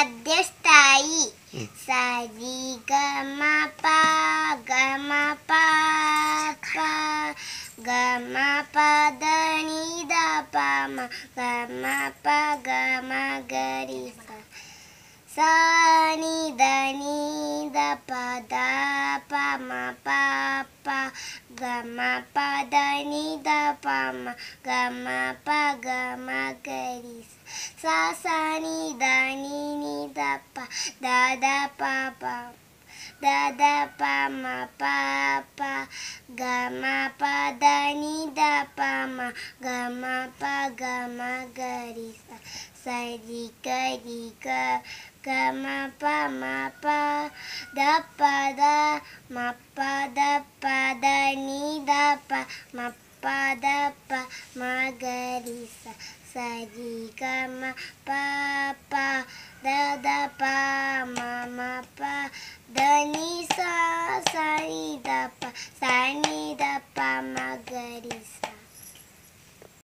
ಮಧ್ಯಸ್ಥಾಯಿ ಸರಿ ಗಮ ಪ ಗಮ ಪ ಗಮ ಪ ದಣಿ ದ ಪ ಮ ಗಮ ಪ ಗಮ ಗರಿ ಸ ನಿ ದ ನಿ ದ ಪ ದ ಪ ಮ ಪ ಪ ಗಮ ಪ ದ ನಿ ದ ಪ ಮ ಗಮ ಪ ಗಮ ಗರಿ ಸ sa sa ni da ni ni da pa da da pa pa da da pa ma pa pa ga ma pa da ni da pa ma ga ma pa ga ma ga ri sa sa ri ka ri ka ga ma pa ma pa da pa da ma pa da pa da ni da pa ma pa pada pa magarisa sa ri ga ma pa pa da da pa ma ma pa da da pa sa